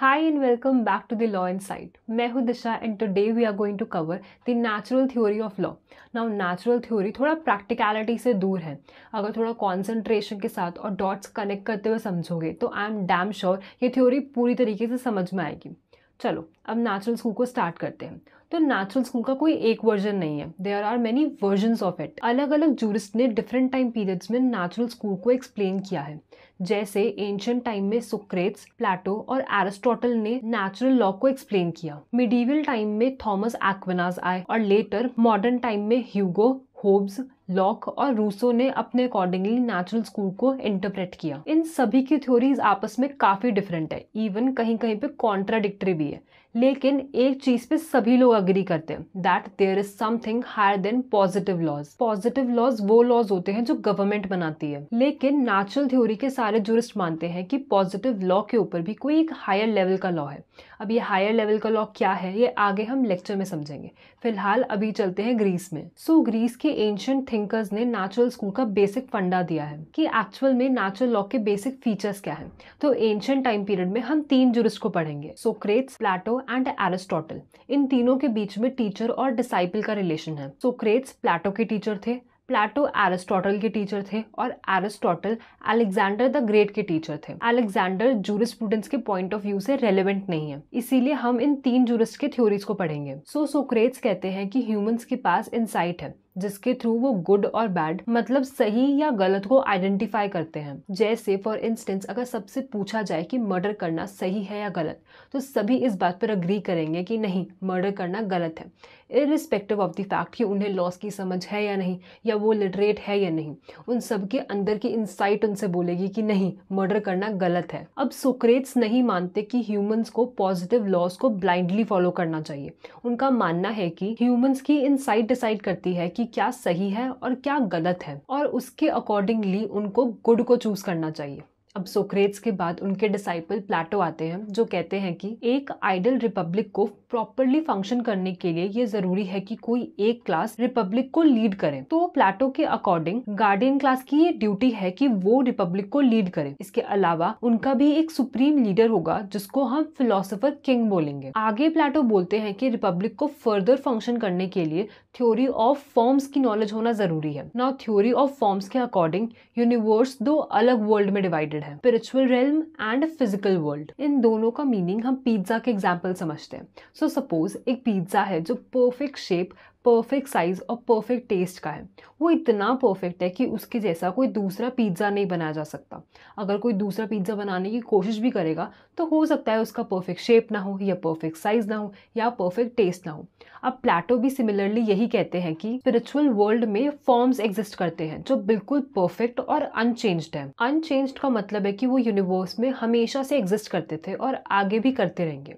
high and welcome back to the law insight मैं हूँ Disha and today we are going to cover the natural theory of law now natural theory थोड़ा practicality से दूर है अगर थोड़ा concentration के साथ और डॉट्स कनेक्ट करते हुए समझोगे तो आई एम डैम श्योर ये थ्योरी पूरी तरीके से समझ में आएगी चलो अब नेचुरल स्कूल को स्टार्ट करते हैं तो नेचुरल स्कूल का कोई एक वर्जन नहीं है there are many version of it अलग अलग जूरिस्ट ने डिफरेंट टाइम पीरियड्स में नेचुरल स्कूल को एक्सप्लेन किया है जैसे एंशियंट टाइम में सुक्रेट्स प्लेटो और एरिस्टोटल ने नेचुरल लॉ को एक्सप्लेन किया मिडीवल टाइम में थॉमस एक्वेनाज आए और लेटर मॉडर्न टाइम में ह्यूगो होब्स लॉक और रूसो ने अपने अकॉर्डिंगली नेचुरल स्कूल को इंटरप्रेट किया इन सभी की थ्योरीज आपस में काफी डिफरेंट है इवन कहीं कहीं पे कॉन्ट्राडिक्टरी भी है लेकिन एक चीज पे सभी लोग अग्री करते हैं that there is something higher than positive laws positive laws वो लॉज होते हैं जो गवर्नमेंट बनाती है लेकिन नेचुरल थ्योरी के सारे जुरिस्ट मानते हैं कि पॉजिटिव लॉ के ऊपर भी कोई एक हायर लेवल का लॉ है अब ये हायर लेवल का लॉ क्या है ये आगे हम लेक्चर में समझेंगे फिलहाल अभी चलते हैं ग्रीस में सो so, ग्रीस के एंशियंट थिंकर्स ने नेचुरल स्कूल का बेसिक फंडा दिया है कि एक्चुअल में नेचुरल लॉ के बेसिक फीचर्स क्या है तो एंशियंट टाइम पीरियड में हम तीन जुरिस्ट को पढ़ेंगे सोक्रेट्स प्लेटो एंड एरिस्टोटल इन तीनों के बीच में टीचर और डिसाइपल का रिलेशन है सोक्रेट्स प्लेटो के टीचर थे प्लेटो एरिस्टोटल के टीचर थे और एरिस्टोटल अलेक्जेंडर द ग्रेट के टीचर थे अलेक्जेंडर स्टूडेंट्स के पॉइंट ऑफ व्यू से रेलेवेंट नहीं है इसीलिए हम इन तीन जूरिस्ट के थ्योरीज को पढ़ेंगे सो so, सोक्रेट्स कहते हैं कि ह्यूमंस के पास इंसाइट है जिसके थ्रू वो गुड और बैड मतलब सही या गलत को आइडेंटिफाई करते हैं जैसे फॉर इंस्टेंस अगर सबसे पूछा जाए कि मर्डर करना सही है या गलत तो सभी इस बात पर अग्री करेंगे कि नहीं मर्डर करना गलत है इरिस्पेक्टिव ऑफ द फैक्ट कि उन्हें लॉस की समझ है या नहीं या वो लिटरेट है या नहीं उन सब के अंदर की इंसाइट उनसे बोलेगी कि नहीं मर्डर करना गलत है अब सोक्रेट्स नहीं मानते कि ह्यूमंस को पॉजिटिव लॉस को ब्लाइंडली फॉलो करना चाहिए उनका मानना है कि ह्यूमंस की इंसाइट डिसाइड करती है कि क्या सही है और क्या गलत है और उसके अकॉर्डिंगली उनको गुड को चूज करना चाहिए अब सोक्रेट्स के बाद उनके डिसाइपल प्लाटो आते हैं जो कहते हैं कि एक आइडल रिपब्लिक को प्रॉपरली फंक्शन करने के लिए ये जरूरी है कि कोई एक क्लास रिपब्लिक को लीड करे तो प्लाटो के अकॉर्डिंग गार्डियन क्लास की ये ड्यूटी है कि वो रिपब्लिक को लीड करे इसके अलावा उनका भी एक सुप्रीम लीडर होगा जिसको हम फिलोसोफर किंग बोलेंगे आगे प्लाटो बोलते हैं कि रिपब्लिक को फर्दर फंक्शन करने के लिए थ्योरी ऑफ फॉर्म्स की नॉलेज होना जरूरी है नाउ थ्योरी ऑफ फॉर्म्स के अकॉर्डिंग यूनिवर्स दो अलग वर्ल्ड में डिवाइडेड रिलेटेड है spiritual realm and physical world इन दोनों का मीनिंग हम पिज्ज़ा के एग्जाम्पल समझते हैं सो so, सपोज एक पिज्ज़ा है जो परफेक्ट शेप परफेक्ट साइज़ और परफेक्ट टेस्ट का है वो इतना परफेक्ट है कि उसके जैसा कोई दूसरा पिज़्ज़ा नहीं बनाया जा सकता अगर कोई दूसरा पिज़्ज़ा बनाने की कोशिश भी करेगा तो हो सकता है उसका परफेक्ट शेप ना हो या परफेक्ट साइज़ ना हो या परफेक्ट टेस्ट ना हो अब प्लेटो भी सिमिलरली यही कहते हैं कि स्पिरिचुअल वर्ल्ड में फॉर्म्स एग्जिस्ट करते हैं जो बिल्कुल परफेक्ट और अनचेंज है अनचेंज का मतलब है कि वो यूनिवर्स में हमेशा से एग्जिस्ट करते थे और आगे भी करते रहेंगे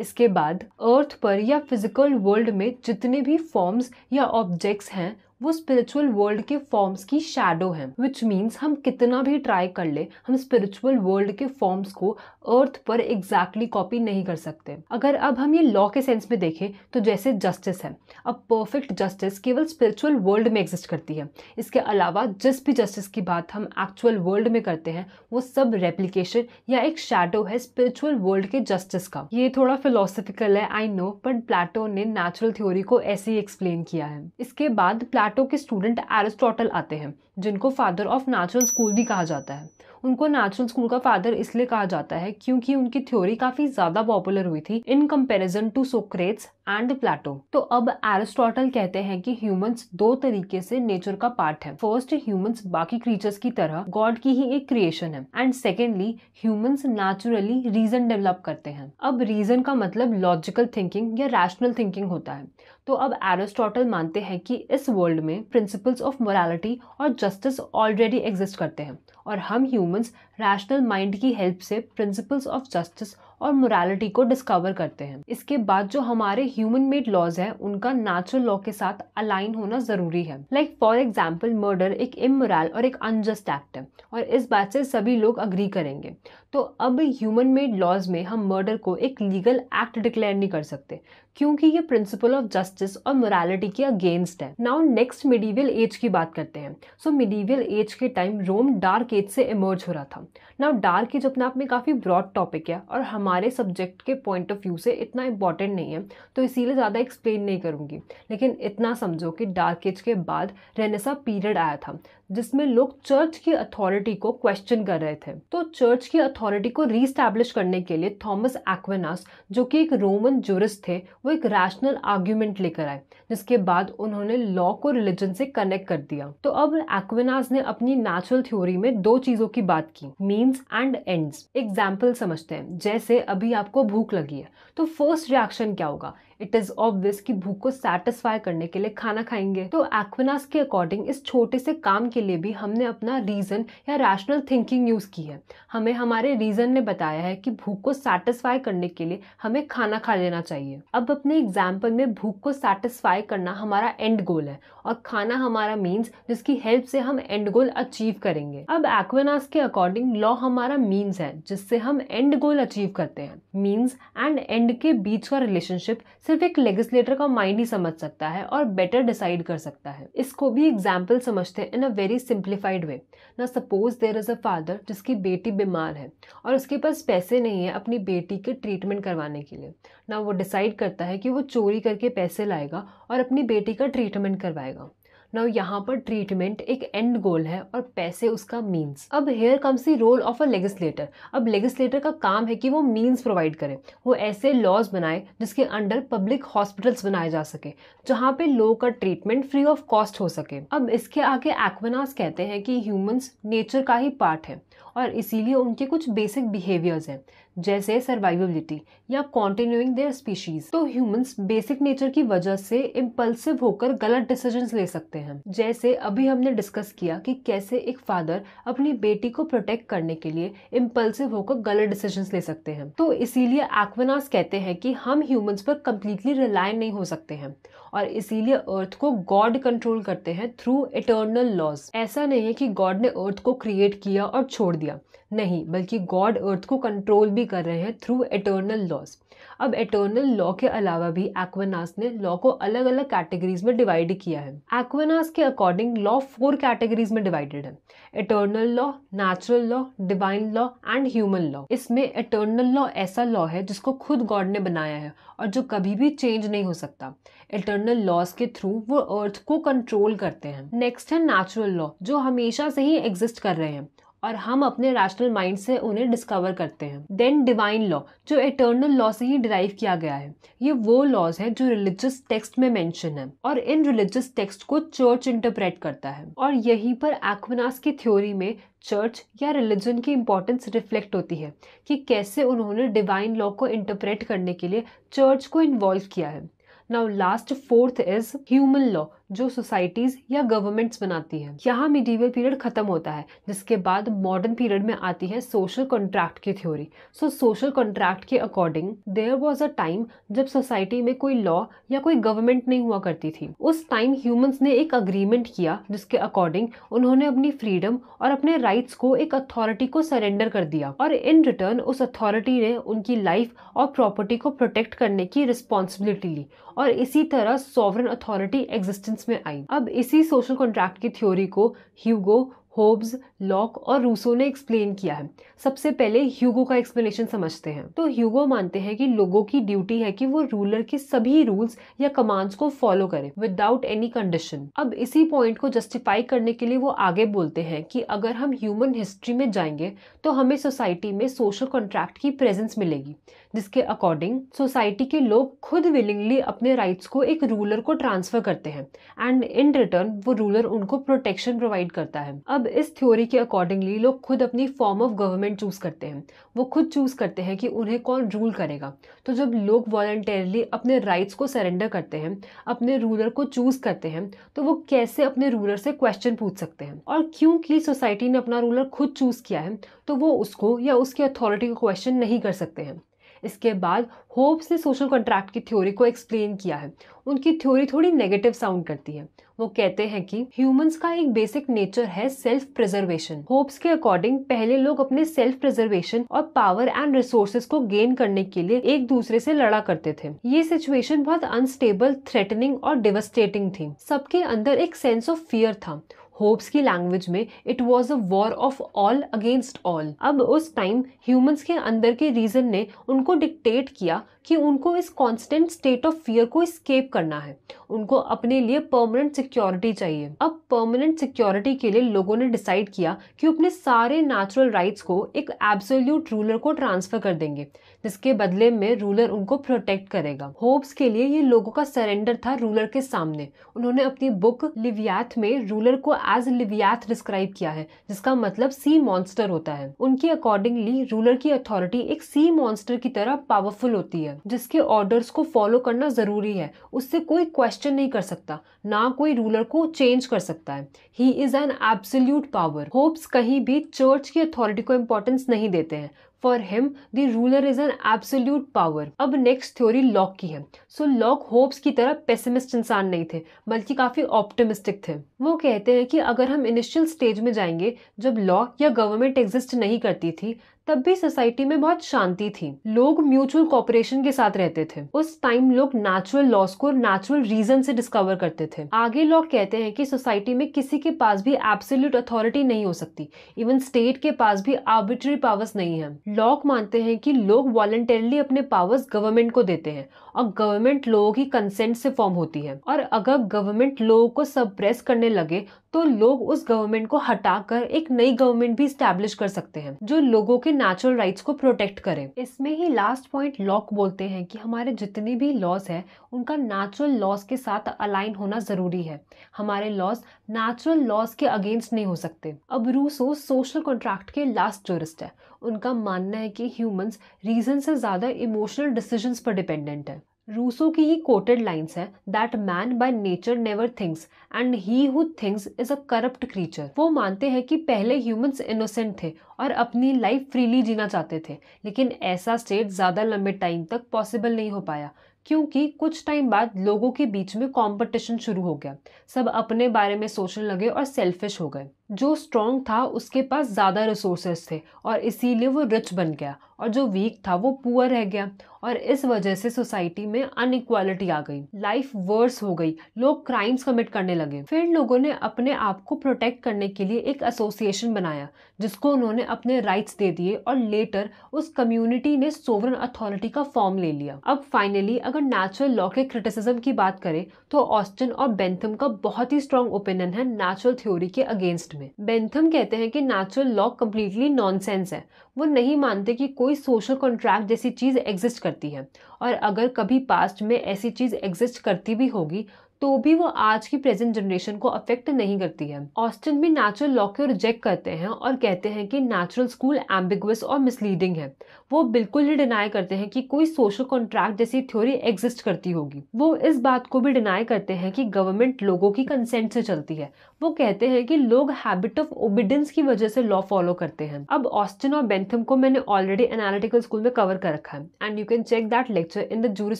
इसके बाद अर्थ पर या फिजिकल वर्ल्ड में जितने भी फॉर्म्स या ऑब्जेक्ट्स हैं वो स्पिरिचुअल वर्ल्ड के फॉर्म्स की शेडो है विच मीन्स हम कितना भी ट्राई कर ले हम स्पिरिचुअल वर्ल्ड के फॉर्म्स को अर्थ पर एग्जैक्टली exactly कॉपी नहीं कर सकते अगर अब हम ये लॉ के सेंस में देखें तो जैसे जस्टिस है अब परफेक्ट जस्टिस केवल स्पिरिचुअल वर्ल्ड में एग्जिस्ट करती है इसके अलावा जिस भी जस्टिस की बात हम एक्चुअल वर्ल्ड में करते हैं वो सब रेप्लीकेशन या एक शेडो है स्पिरिचुअल वर्ल्ड के जस्टिस का ये थोड़ा फिलोसफिकल है आई नो बट प्लेटो ने नेचुरल थ्योरी को ऐसे ही एक्सप्लेन किया है इसके बाद प्लेटो प्लाटो के स्टूडेंट एरिस्टोटल आते हैं जिनको फादर ऑफ नेचुरल स्कूल भी कहा जाता है उनको नेचुरल स्कूल का फादर इसलिए कहा जाता है क्योंकि उनकी थ्योरी काफी ज्यादा पॉपुलर हुई थी in comparison to Socrates and Plato तो अब एरिस्टोटल कहते हैं कि ह्यूमंस दो तरीके से नेचर का पार्ट है फर्स्ट ह्यूमंस बाकी क्रीचर्स की तरह गॉड की ही एक क्रिएशन है and secondly humans naturally reason develop करते हैं अब रीजन का मतलब लॉजिकल थिंकिंग या रैशनल थिंकिंग होता है तो अब एरिस्टोटल मानते हैं कि इस वर्ल्ड में प्रिंसिपल्स ऑफ मोरालिटी और जस्टिस ऑलरेडी एग्जिस्ट करते हैं और हम ह्यूमंस रैशनल माइंड की हेल्प से प्रिंसिपल्स ऑफ जस्टिस और मोरालिटी को डिस्कवर करते हैं इसके बाद जो हमारे ह्यूमन मेड लॉज है उनका नेचुरल लॉ के साथ अलाइन होना जरूरी है लाइक फॉर एग्जाम्पल मर्डर एक इमोरल और एक अनजस्ट एक्ट है और इस बात से सभी लोग अग्री करेंगे तो अब ह्यूमन मेड लॉज में हम मर्डर को एक लीगल एक्ट डिक्लेयर नहीं कर सकते क्योंकि ये प्रिंसिपल ऑफ जस्टिस और मोरालिटी के अगेंस्ट है नाउ नेक्स्ट मिडीवियल एज की बात करते हैं सो मिडीवियल एज के टाइम रोम डार्क एज से इमर्ज हो रहा था नाउ डार्क एज अपने आप में काफ़ी ब्रॉड टॉपिक है और हमारे हमारे सब्जेक्ट के पॉइंट ऑफ व्यू से इतना इंपॉर्टेंट नहीं है तो इसीलिए ज़्यादा एक्सप्लेन नहीं करूँगी लेकिन इतना समझो कि डार्क एज के बाद रेनेसा पीरियड आया था जिसमें लोग चर्च की अथॉरिटी को क्वेश्चन कर रहे थे तो चर्च की अथॉरिटी को रीस्टैब्लिश करने के लिए थॉमस एक्वेनास जो कि एक रोमन जूरिस्ट थे वो एक रैशनल आर्ग्यूमेंट लेकर आए जिसके बाद उन्होंने लॉ को रिलीजन से कनेक्ट कर दिया तो अब एक्वेनास ने अपनी नेचुरल थ्योरी में दो चीज़ों की बात की मीन्स एंड एंड्स एग्जाम्पल समझते हैं जैसे अभी आपको भूख लगी है तो फर्स्ट रिएक्शन क्या होगा इट इज ऑब्वियस कि भूख को सेटिस्फाई करने के लिए खाना खाएंगे तो एक्विनास के अकॉर्डिंग इस छोटे से काम के लिए भी हमने अपना रीजन या रैशनल थिंकिंग यूज की है हमें हमारे रीजन ने बताया है कि भूख को सेटिस्फाई करने के लिए हमें खाना खा लेना चाहिए अब अपने एग्जाम्पल में भूख को सेटिस्फाई करना हमारा एंड गोल है और खाना हमारा मीन्स जिसकी हेल्प से हम एंड गोल अचीव करेंगे अब एक्विनास के अकॉर्डिंग लॉ हमारा मीन्स है जिससे हम एंड गोल अचीव करते हैं मीन्स एंड एंड के बीच का रिलेशनशिप सिर्फ एक लेजिस्लेटर का माइंड ही समझ सकता है और बेटर डिसाइड कर सकता है इसको भी एग्जाम्पल समझते हैं इन अ वेरी सिंप्लीफाइड वे ना suppose there is a father जिसकी बेटी बीमार है और उसके पास पैसे नहीं है अपनी बेटी के ट्रीटमेंट करवाने के लिए ना वो डिसाइड करता है कि वो चोरी करके पैसे लाएगा और अपनी बेटी का ट्रीटमेंट करवाएगा नाउ यहाँ पर ट्रीटमेंट एक एंड गोल है और पैसे उसका मीन्स अब here comes the role of a legislator अब लेगिस्लेटर का काम है कि वो मीन्स प्रोवाइड करे वो ऐसे लॉज बनाए जिसके अंडर पब्लिक हॉस्पिटल्स बनाए जा सके जहाँ पे लोगों का ट्रीटमेंट फ्री ऑफ कॉस्ट हो सके अब इसके आगे एक्वेनास कहते हैं कि ह्यूमंस नेचर का ही पार्ट है और इसीलिए उनके कुछ बेसिक बिहेवियर्स हैं जैसे सर्वाइवेबिलिटी या कॉन्टिन्यूइंग देयर स्पीशीज तो ह्यूमंस बेसिक नेचर की वजह से इम्पल्सिव होकर गलत डिसीजन ले सकते हैं जैसे अभी हमने डिस्कस किया कि कैसे एक फादर अपनी बेटी को प्रोटेक्ट करने के लिए इम्पल्सिव होकर गलत डिसीजन ले सकते हैं तो इसीलिए एक्वेनास कहते हैं कि हम ह्यूमंस पर कम्प्लीटली रिलाय नहीं हो सकते हैं और इसीलिए अर्थ को गॉड कंट्रोल करते हैं थ्रू इटर्नल लॉज ऐसा नहीं है कि गॉड ने अर्थ को क्रिएट किया और छोड़ दिया नहीं बल्कि गॉड अर्थ को कंट्रोल भी कर रहे हैं थ्रू एटर्नल लॉस अब एटर्नल लॉ के अलावा भी एक्वेनास ने लॉ को अलग अलग कैटेगरीज में डिवाइड किया है एक्वेनास के अकॉर्डिंग लॉ फोर कैटेगरीज में डिवाइडेड है eternal law natural law divine law and human law इसमें एटर्नल लॉ ऐसा लॉ है जिसको खुद गॉड ने बनाया है और जो कभी भी चेंज नहीं हो सकता एटर्नल लॉस के थ्रू वो अर्थ को कंट्रोल करते हैं नेक्स्ट है नेचुरल लॉ जो हमेशा से ही एग्जिस्ट कर रहे हैं और हम अपने रैशनल माइंड से उन्हें डिस्कवर करते हैं देन डिवाइन लॉ जो इटर्नल लॉ से ही डिराइव किया गया है ये वो लॉज है जो रिलीजियस टेक्स्ट में मेंशन है और इन रिलीजियस टेक्स्ट को चर्च इंटरप्रेट करता है और यहीं पर एक्विनास की थ्योरी में चर्च या रिलीजन की इम्पोर्टेंस रिफ्लेक्ट होती है कि कैसे उन्होंने डिवाइन लॉ को इंटरप्रेट करने के लिए चर्च को इन्वॉल्व किया है now last fourth is human law जो सोसाइटीज या गवर्नमेंट्स बनाती है यहाँ मिडीवल पीरियड खत्म होता है जिसके बाद मॉडर्न पीरियड में आती है सोशल कॉन्ट्रैक्ट की थ्योरी सो सोशल कॉन्ट्रैक्ट के according there was a time जब सोसाइटी में कोई लॉ या कोई गवर्नमेंट नहीं हुआ करती थी उस टाइम ह्यूमंस ने एक अग्रीमेंट किया जिसके अकॉर्डिंग उन्होंने अपनी फ्रीडम और अपने राइट्स को एक अथॉरिटी को सरेंडर कर दिया और इन रिटर्न उस अथॉरिटी ने उनकी लाइफ और प्रॉपर्टी को प्रोटेक्ट करने की रिस्पॉन्सिबिलिटी ली और इसी तरह सॉवरन अथॉरिटी एग्जिस्टेंस में आई अब इसी सोशल कॉन्ट्रैक्ट की थ्योरी को ह्यूगो होब्स लॉक और रूसो ने एक्सप्लेन किया है सबसे पहले ह्यूगो का एक्सप्लेनेशन समझते हैं तो ह्यूगो मानते हैं कि लोगों की ड्यूटी है कि वो रूलर के सभी रूल्स या कमांड्स को फॉलो करें विदाउट एनी कंडीशन अब इसी पॉइंट को जस्टिफाई करने के लिए वो आगे बोलते हैं कि अगर हम ह्यूमन हिस्ट्री में जाएंगे तो हमें सोसाइटी में सोशल कॉन्ट्रैक्ट की प्रेजेंस मिलेगी जिसके अकॉर्डिंग सोसाइटी के लोग खुद विलिंगली अपने राइट्स को एक रूलर को ट्रांसफर करते हैं एंड इन रिटर्न वो रूलर उनको प्रोटेक्शन प्रोवाइड करता है अब अब इस थ्योरी के अकॉर्डिंगली लोग खुद अपनी फॉर्म ऑफ गवर्नमेंट चूज़ करते हैं वो खुद चूज़ करते हैं कि उन्हें कौन रूल करेगा तो जब लोग वॉल्टेरली अपने राइट्स को सरेंडर करते हैं अपने रूलर को चूज़ करते हैं तो वो कैसे अपने रूलर से क्वेश्चन पूछ सकते हैं और क्योंकि सोसाइटी ने अपना रूलर खुद चूज़ किया है तो वो उसको या उसकी अथॉरिटी को क्वेश्चन नहीं कर सकते हैं इसके बाद होप्स ने सोशल कॉन्ट्रैक्ट की थ्योरी को एक्सप्लेन किया है उनकी थ्योरी थोड़ी नेगेटिव साउंड करती है वो कहते हैं कि ह्यूमंस का एक बेसिक नेचर है सेल्फ प्रिजर्वेशन होप्स के अकॉर्डिंग पहले लोग अपने सेल्फ प्रिजर्वेशन और पावर एंड रिसोर्सेज को गेन करने के लिए एक दूसरे से लड़ा करते थे ये सिचुएशन बहुत अनस्टेबल थ्रेटनिंग और डिवस्टेटिंग थी सबके अंदर एक सेंस ऑफ फियर था होप्स की लैंग्वेज में it was a war of all against all अब उस टाइम ह्यूमंस के अंदर के रीजन ने उनको डिक्टेट किया कि उनको इस कांस्टेंट स्टेट ऑफ फियर को स्केप करना है उनको अपने लिए परमानेंट सिक्योरिटी चाहिए अब परमानेंट सिक्योरिटी के लिए लोगों ने डिसाइड किया कि अपने सारे नेचुरल राइट्स को एक एब्सोल्यूट रूलर को ट्रांसफर कर देंगे जिसके बदले में रूलर उनको प्रोटेक्ट करेगा होप्स के लिए ये लोगों का सरेंडर था रूलर के सामने उन्होंने अपनी बुक लिवियाथ में रूलर को एज लिवियाथ डिस्क्राइब किया है जिसका मतलब सी मॉन्स्टर होता है उनके अकॉर्डिंगली रूलर की अथॉरिटी एक सी मॉन्स्टर की तरह पावरफुल होती है जिसके ऑर्डर्स को फॉलो करना जरूरी है उससे कोई क्वेश्चन क्वेश्चन नहीं कर सकता ना कोई रूलर को चेंज कर सकता है he is an absolute power Hobbes कहीं भी चर्च की अथॉरिटी को इम्पोर्टेंस नहीं देते हैं for him the ruler is an absolute power अब नेक्स्ट थ्योरी लॉक की है सो लॉक होप्स की तरह पेसिमिस्ट इंसान नहीं थे बल्कि काफी ऑप्टिमिस्टिक थे वो कहते हैं कि अगर हम इनिशियल स्टेज में जाएंगे जब लॉ या गवर्नमेंट एग्जिस्ट नहीं करती थी तब भी सोसाइटी में बहुत शांति थी लोग म्यूचुअल कॉपरेशन के साथ रहते थे उस टाइम लोग नेचुरल लॉस को नेचुरल रीजन से डिस्कवर करते थे आगे लोग कहते हैं कि सोसाइटी में किसी के पास भी एब्सोल्यूट अथॉरिटी नहीं हो सकती इवन स्टेट के पास भी आर्बिट्री पावर्स नहीं है लोग मानते हैं कि लोग वॉलेंटरली अपने पावर्स गवर्नमेंट को देते हैं और गवर्नमेंट लोगों की कंसेंट से फॉर्म होती है और अगर गवर्नमेंट लोगों को सप्रेस करने लगे तो लोग उस गवर्नमेंट को हटाकर एक नई गवर्नमेंट भी स्टैब्लिश कर सकते हैं जो लोगों के के नेचुरल राइट्स को प्रोटेक्ट करें इसमें ही लास्ट पॉइंट लॉक बोलते हैं कि हमारे जितने भी लॉज है उनका नेचुरल लॉज के साथ अलाइन होना ज़रूरी है हमारे लॉज नेचुरल लॉज के अगेंस्ट नहीं हो सकते अब रूसो सोशल कॉन्ट्रैक्ट के लास्ट जूरिस्ट है उनका मानना है कि ह्यूमंस रीज़न से ज़्यादा इमोशनल डिसीजंस पर डिपेंडेंट है रूसो की ही कोटेड लाइंस है that man by nature never thinks and he who thinks is a corrupt creature वो मानते हैं कि पहले ह्यूमंस इनोसेंट थे और अपनी लाइफ फ्रीली जीना चाहते थे लेकिन ऐसा स्टेट ज़्यादा लंबे टाइम तक पॉसिबल नहीं हो पाया क्योंकि कुछ टाइम बाद लोगों के बीच में कंपटीशन शुरू हो गया सब अपने बारे में सोचने लगे और सेल्फिश हो गए जो स्ट्रॉन्ग था उसके पास ज़्यादा रिसोर्सेज थे और इसीलिए वो रिच बन गया और जो वीक था वो पुअर रह गया और इस वजह से सोसाइटी में अनइक्वालिटी आ गई लाइफ वर्स हो गई लोग क्राइम्स कमिट करने लगे फिर लोगों ने अपने आप को प्रोटेक्ट करने के लिए एक एसोसिएशन बनाया जिसको उन्होंने अपने राइट्स दे दिए और लेटर उस कम्युनिटी ने सोवरन अथॉरिटी का फॉर्म ले लिया अब फाइनली अगर नेचुरल लॉ के क्रिटिसिज्म की बात करें तो ऑस्टिन और बेंथम का बहुत ही स्ट्रॉन्ग ओपिनियन है नेचुरल थ्योरी के अगेंस्ट में में बेंथम कहते हैं कि नेचुरल लॉ कम्प्लीटली नॉनसेंस है वो नहीं मानते कि कोई सोशल कॉन्ट्रैक्ट जैसी चीज़ एग्जिस्ट करती है और अगर कभी पास्ट में ऐसी चीज़ एग्जिस्ट करती भी होगी तो भी वो आज की प्रेजेंट जनरेशन को अफेक्ट नहीं करती है ऑस्टिन भी नेचुरल लॉ को रिजेक्ट करते हैं और कहते हैं कि नेचुरल स्कूल एम्बिगुअस और मिसलीडिंग है वो बिल्कुल ही डिनाई करते हैं कि कोई सोशल कॉन्ट्रैक्ट जैसी थ्योरी एग्जिस्ट करती होगी वो इस बात को भी डिनाई करते हैं कि गवर्नमेंट लोगों की कंसेंट से चलती है वो कहते हैं कि लोग हैबिट ऑफ ओबिडेंस की वजह से लॉ फॉलो करते हैं अब ऑस्टिन और बेंथम को मैंने ऑलरेडी एनालिटिकल स्कूल में कवर कर रखा है and you can check that lecture in the जूर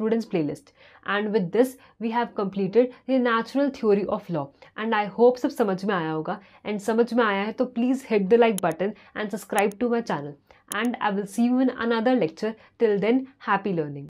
playlist and with this we have completed related the natural theory of law and I hope सब समझ में आया होगा एंड समझ में आया है तो please hit the like button and subscribe to my channel and I will see you in another lecture till then happy learning